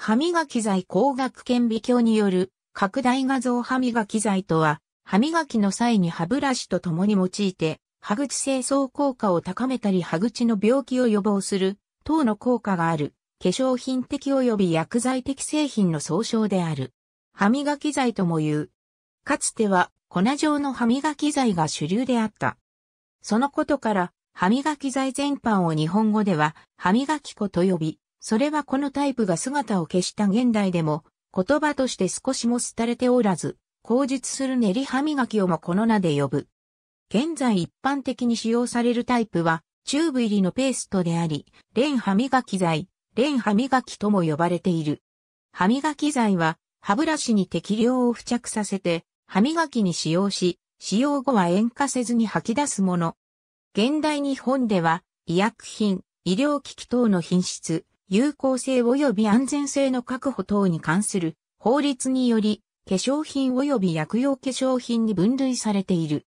歯磨き剤工学顕微鏡による拡大画像歯磨き剤とは、歯磨きの際に歯ブラシと共に用いて、歯口清掃効果を高めたり歯口の病気を予防する等の効果がある化粧品的及び薬剤的製品の総称である。歯磨き剤とも言う。かつては粉状の歯磨き剤が主流であった。そのことから歯磨き剤全般を日本語では歯磨き粉と呼び、それはこのタイプが姿を消した現代でも、言葉として少しも廃れておらず、口述する練り歯磨きをもこの名で呼ぶ。現在一般的に使用されるタイプは、チューブ入りのペーストであり、レン歯磨き剤、レン歯磨きとも呼ばれている。歯磨き剤は、歯ブラシに適量を付着させて、歯磨きに使用し、使用後は塩化せずに吐き出すもの。現代日本では、医薬品、医療機器等の品質、有効性及び安全性の確保等に関する法律により、化粧品及び薬用化粧品に分類されている。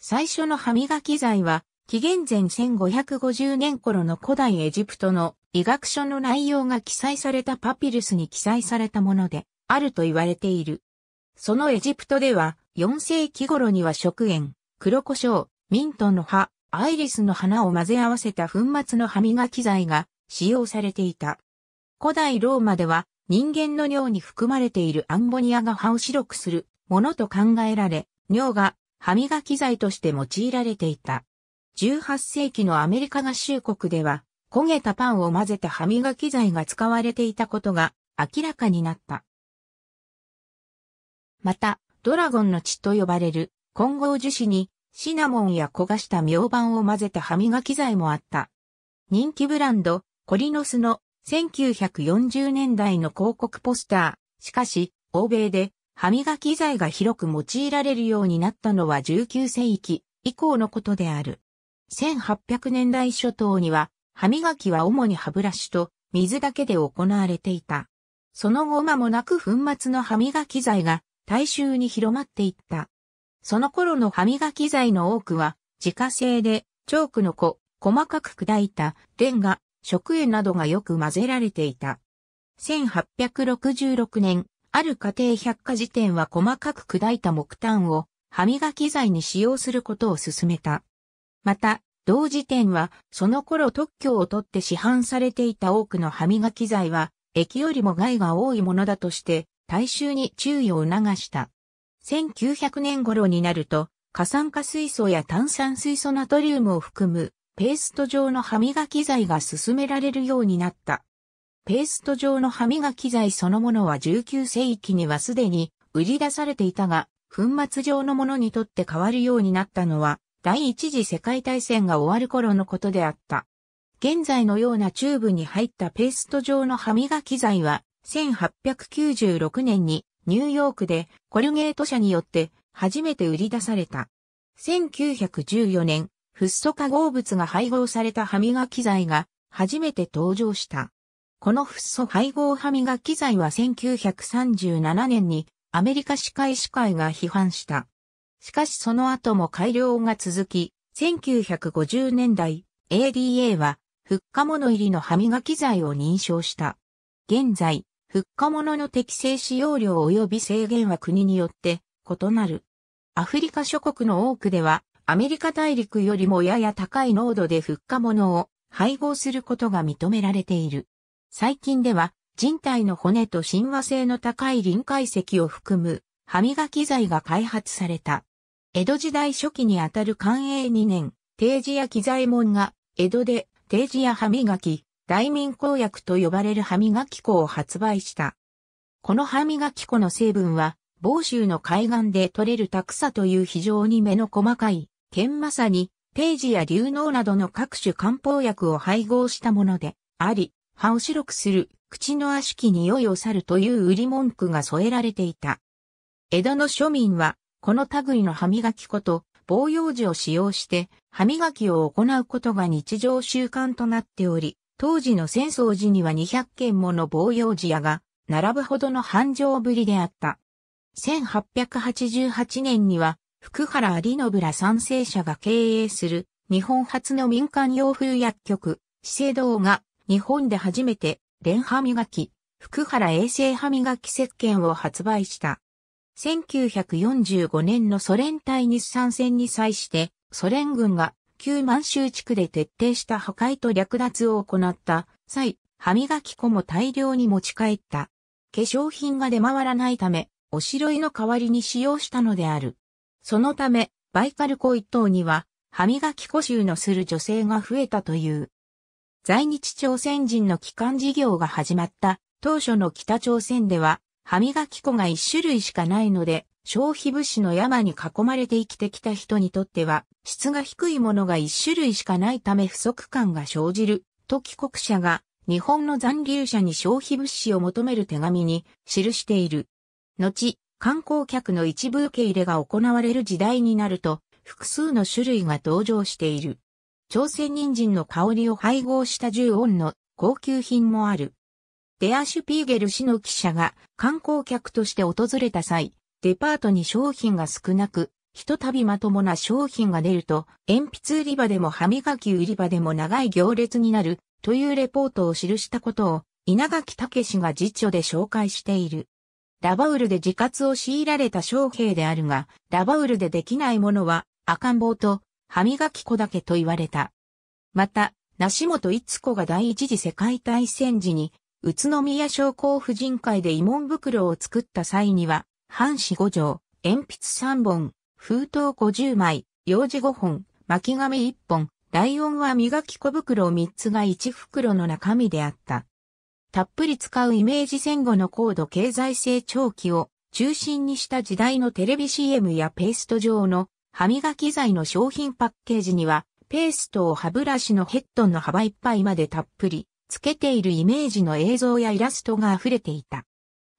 最初の歯磨き剤は、紀元前1550年頃の古代エジプトの医学書の内容が記載されたパピルスに記載されたもので、あると言われている。そのエジプトでは、4世紀頃には食塩、黒胡椒、ミントの葉、アイリスの花を混ぜ合わせた粉末の歯磨き剤が使用されていた。古代ローマでは人間の尿に含まれているアンモニアが葉を白くするものと考えられ、尿が歯磨き剤として用いられていた。18世紀のアメリカ合衆国では、焦げたパンを混ぜた歯磨き剤が使われていたことが明らかになった。また、ドラゴンの血と呼ばれる混合樹脂にシナモンや焦がした明板を混ぜた歯磨き剤もあった。人気ブランド、コリノスの1940年代の広告ポスター。しかし、欧米で歯磨き剤が広く用いられるようになったのは19世紀以降のことである。1800年代初頭には、歯磨きは主に歯ブラシと水だけで行われていた。その後間もなく粉末の歯磨き剤が大衆に広まっていった。その頃の歯磨き剤の多くは自家製でチョークの子、細かく砕いたレンガ、食塩などがよく混ぜられていた。1866年、ある家庭百科事典は細かく砕いた木炭を歯磨き剤に使用することを勧めた。また、同時点は、その頃特許を取って市販されていた多くの歯磨き剤は、液よりも害が多いものだとして、大衆に注意を促した。1900年頃になると、過酸化水素や炭酸水素ナトリウムを含むペースト状の歯磨き剤が進められるようになった。ペースト状の歯磨き剤そのものは19世紀にはすでに売り出されていたが、粉末状のものにとって変わるようになったのは、第一次世界大戦が終わる頃のことであった。現在のようなチューブに入ったペースト状の歯磨き剤は、1896年にニューヨークでコルゲート社によって初めて売り出された。1914年、フッ素化合物が配合された歯磨き剤が初めて登場した。このフッ素配合歯磨き剤は1937年にアメリカ歯科医師会が批判した。しかしその後も改良が続き、1950年代 ADA はフッ化物入りの歯磨き剤を認証した。現在、フッ化物の適正使用量及び制限は国によって異なる。アフリカ諸国の多くではアメリカ大陸よりもやや高い濃度でフッ化物を配合することが認められている。最近では人体の骨と親和性の高い臨界石を含む歯磨き剤が開発された。江戸時代初期にあたる寛永2年、定時や機材門が江戸で定時や歯磨き、大民公薬と呼ばれる歯磨き粉を発売した。この歯磨き粉の成分は、房州の海岸で採れるタクサという非常に目の細かい剣まさに、ページや流脳などの各種漢方薬を配合したもので、あり、歯を白くする、口の悪しき匂いを去るという売り文句が添えられていた。江戸の庶民は、この類の歯磨き粉と、防用樹を使用して、歯磨きを行うことが日常習慣となっており、当時の戦争時には200軒もの防用樹屋が、並ぶほどの繁盛ぶりであった。1888年には、福原有信ら賛成者が経営する日本初の民間洋風薬局、資生堂が日本で初めて連歯磨き、福原衛生歯磨き石鹸を発売した。1945年のソ連対日産戦に際してソ連軍が旧満州地区で徹底した破壊と略奪を行った際、歯磨き粉も大量に持ち帰った。化粧品が出回らないため、おしろいの代わりに使用したのである。そのため、バイカル湖一等には、歯磨き講習のする女性が増えたという。在日朝鮮人の帰還事業が始まった当初の北朝鮮では、歯磨き粉が一種類しかないので、消費物資の山に囲まれて生きてきた人にとっては、質が低いものが一種類しかないため不足感が生じる、と帰国者が日本の残留者に消費物資を求める手紙に記している。後、観光客の一部受け入れが行われる時代になると、複数の種類が登場している。朝鮮人参の香りを配合した重音の高級品もある。デアシュピーゲル氏の記者が観光客として訪れた際、デパートに商品が少なく、ひとたびまともな商品が出ると、鉛筆売り場でも歯磨き売り場でも長い行列になるというレポートを記したことを、稲垣武が辞書で紹介している。ラバウルで自活を強いられた将兵であるが、ラバウルでできないものは赤ん坊と歯磨き粉だけと言われた。また、梨本一子が第一次世界大戦時に、宇都宮商工婦人会で慰問袋を作った際には、半紙5条、鉛筆3本、封筒50枚、用紙5本、巻紙1本、ライオンは磨き小袋3つが1袋の中身であった。たっぷり使うイメージ戦後の高度経済成長期を中心にした時代のテレビ CM やペースト状の歯磨き剤の商品パッケージにはペーストを歯ブラシのヘッドの幅いっぱいまでたっぷりつけているイメージの映像やイラストが溢れていた。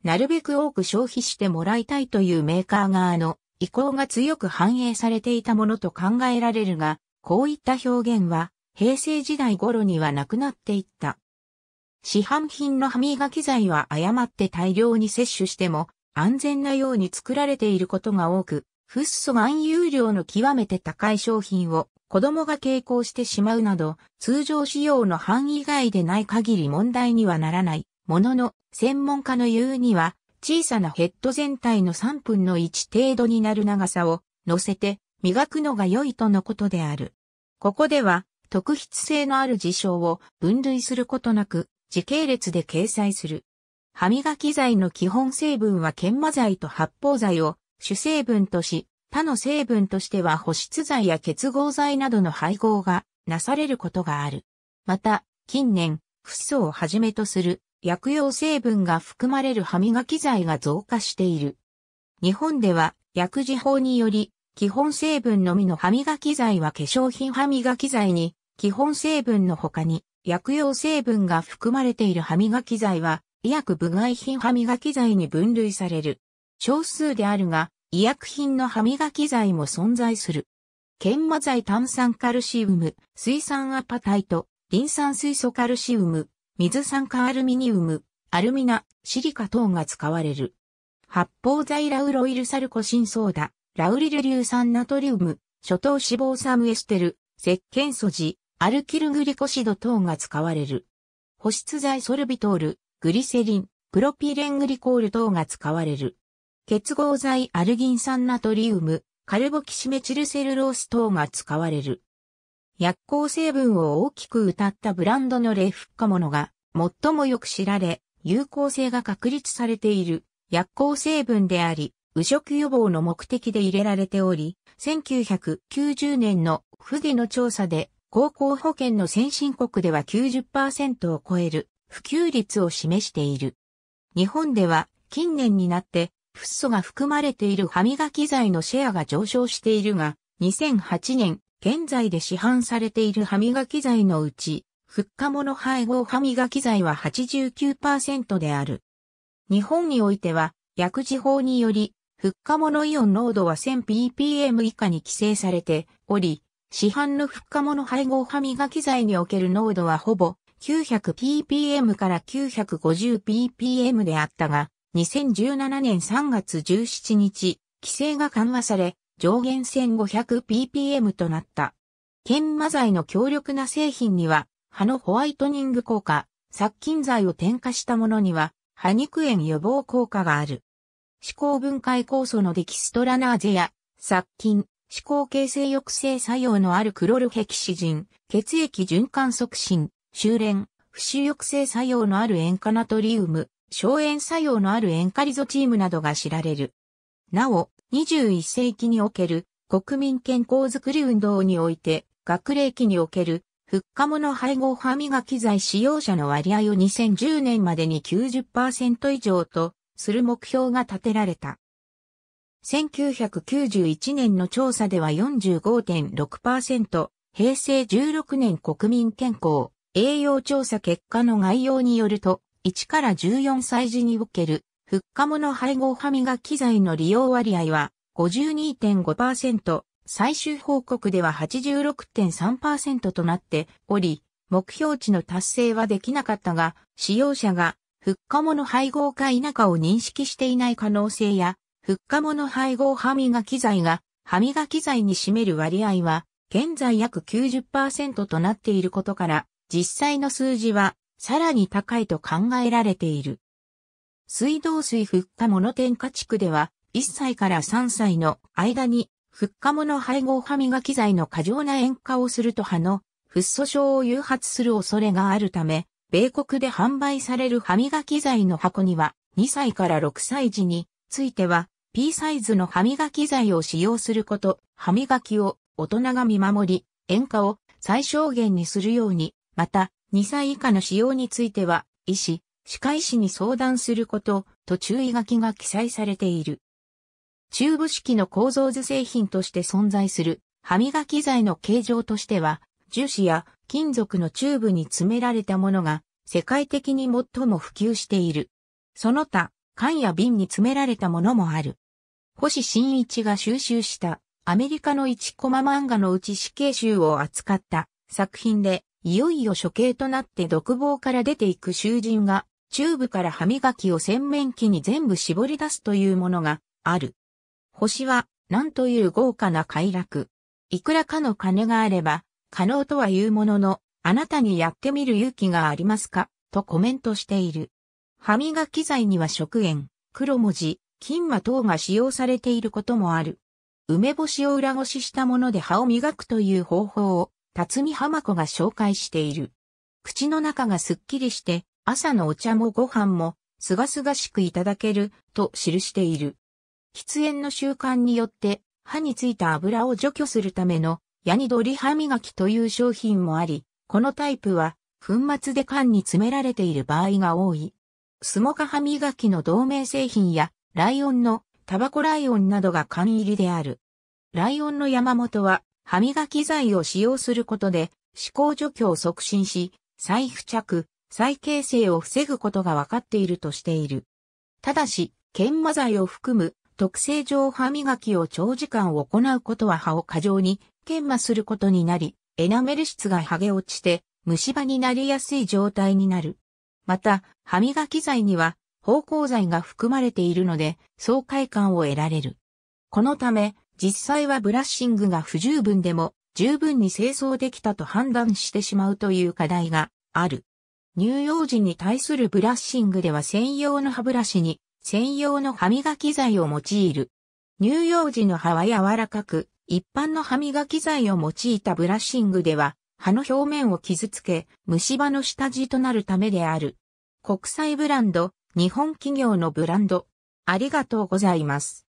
なるべく多く消費してもらいたいというメーカー側の意向が強く反映されていたものと考えられるが、こういった表現は平成時代頃にはなくなっていった。市販品の歯磨き剤は誤って大量に摂取しても安全なように作られていることが多く、フッ素含有量の極めて高い商品を子供が傾向してしまうなど、通常使用の範囲外でない限り問題にはならない。ものの、専門家の言うには、小さなヘッド全体の3分の1程度になる長さを乗せて磨くのが良いとのことである。ここでは、特筆性のある事象を分類することなく、時系列で掲載する。歯磨き剤の基本成分は研磨剤と発泡剤を主成分とし、他の成分としては保湿剤や結合剤などの配合がなされることがある。また、近年、フッ素をはじめとする薬用成分が含まれる歯磨き剤が増加している。日本では薬事法により、基本成分のみの歯磨き剤は化粧品歯磨き剤に、基本成分の他に、薬用成分が含まれている歯磨き剤は、医薬部外品歯磨き剤に分類される。少数であるが、医薬品の歯磨き剤も存在する。研磨剤炭酸カルシウム、水酸アパタイト、リン酸水素カルシウム、水酸化アルミニウム、アルミナ、シリカ等が使われる。発泡剤ラウロイルサルコシンソーダ、ラウリル硫酸ナトリウム、初等脂肪酸エステル、石鹸素ジ、アルキルグリコシド等が使われる。保湿剤ソルビトール、グリセリン、プロピレングリコール等が使われる。結合剤アルギン酸ナトリウム、カルボキシメチルセルロース等が使われる。薬効成分を大きく謳ったブランドのレフッカモノが最もよく知られ、有効性が確立されている薬効成分であり、右食予防の目的で入れられており、1990年の不義の調査で高校保険の先進国では90%を超える普及率を示している。日本では近年になってフッ素が含まれている歯磨き剤のシェアが上昇しているが、2008年、現在で市販されている歯磨き剤のうち、フッ化物配合歯磨き剤は89%である。日本においては、薬事法により、フッ化物イオン濃度は 1000ppm 以下に規制されており、市販の復化物配合歯磨き剤における濃度はほぼ 900ppm から 950ppm であったが、2017年3月17日、規制が緩和され、上限 1500ppm となった。研磨剤の強力な製品には、歯のホワイトニング効果、殺菌剤を添加したものには、歯肉炎予防効果がある。思考分解酵素のデキストラナーゼや、殺菌、思考形成抑制作用のあるクロルヘキシジン、血液循環促進、修練、不臭抑制作用のある塩化ナトリウム、消炎作用のある塩化リゾチームなどが知られる。なお、21世紀における国民健康づくり運動において、学齢期における復活物配合歯磨き剤使用者の割合を2010年までに90%以上とする目標が立てられた。1991年の調査では45.6%、平成16年国民健康、栄養調査結果の概要によると、1から14歳児における、復化物配合歯磨き剤の利用割合は52.5%、最終報告では86.3%となっており、目標値の達成はできなかったが、使用者が、復化物配合か否かを認識していない可能性や、復化物配合歯磨き剤が歯磨き剤に占める割合は現在約90%となっていることから実際の数字はさらに高いと考えられている。水道水復化物添加地区では1歳から3歳の間に復化物配合歯磨き剤の過剰な塩化をすると歯のフッ素症を誘発する恐れがあるため、米国で販売される歯磨き剤の箱には2歳から6歳児については、P サイズの歯磨き剤を使用すること、歯磨きを大人が見守り、塩化を最小限にするように、また、2歳以下の使用については、医師、歯科医師に相談すること、と注意書きが記載されている。チューブ式の構造図製品として存在する歯磨き剤の形状としては、樹脂や金属のチューブに詰められたものが世界的に最も普及している。その他、缶や瓶に詰められたものもある。星新一が収集したアメリカの1コマ漫画のうち死刑囚を扱った作品で、いよいよ処刑となって独房から出ていく囚人が、チューブから歯磨きを洗面器に全部絞り出すというものがある。星は、なんという豪華な快楽。いくらかの金があれば、可能とは言うものの、あなたにやってみる勇気がありますかとコメントしている。歯磨き剤には食塩、黒文字、金馬等が使用されていることもある。梅干しを裏ごししたもので歯を磨くという方法を、辰巳浜子が紹介している。口の中がすっきりして、朝のお茶もご飯も、すがすがしくいただける、と記している。喫煙の習慣によって、歯についた油を除去するための、ヤニドリ歯磨きという商品もあり、このタイプは、粉末で缶に詰められている場合が多い。スモカ歯磨きの同名製品や、ライオンのタバコライオンなどが缶入りである。ライオンの山本は、歯磨き剤を使用することで、歯垢除去を促進し、再付着、再形成を防ぐことが分かっているとしている。ただし、研磨剤を含む特性上歯磨きを長時間行うことは歯を過剰に研磨することになり、エナメル質が剥げ落ちて虫歯になりやすい状態になる。また、歯磨き剤には、芳香剤が含まれているので、爽快感を得られる。このため、実際はブラッシングが不十分でも、十分に清掃できたと判断してしまうという課題がある。乳幼児に対するブラッシングでは専用の歯ブラシに専用の歯磨き剤を用いる。乳幼児の歯は柔らかく、一般の歯磨き剤を用いたブラッシングでは葉の表面を傷つけ、虫歯の下地となるためである。国際ブランド、日本企業のブランド。ありがとうございます。